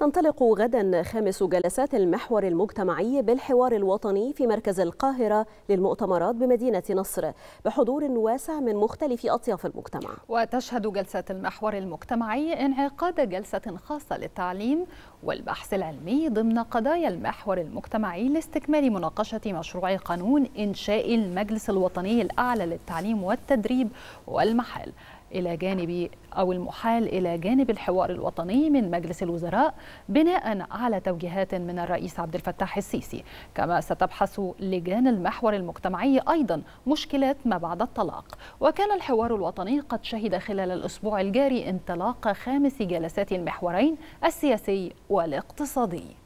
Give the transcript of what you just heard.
تنطلق غدا خامس جلسات المحور المجتمعي بالحوار الوطني في مركز القاهرة للمؤتمرات بمدينة نصر بحضور واسع من مختلف أطياف المجتمع وتشهد جلسات المحور المجتمعي انعقاد جلسة خاصة للتعليم والبحث العلمي ضمن قضايا المحور المجتمعي لاستكمال مناقشة مشروع قانون إنشاء المجلس الوطني الأعلى للتعليم والتدريب والمحل إلى جانب أو المحال إلى جانب الحوار الوطني من مجلس الوزراء بناء على توجيهات من الرئيس عبد الفتاح السيسي كما ستبحث لجان المحور المجتمعي أيضا مشكلات ما بعد الطلاق وكان الحوار الوطني قد شهد خلال الأسبوع الجاري انطلاق خامس جلسات المحورين السياسي والاقتصادي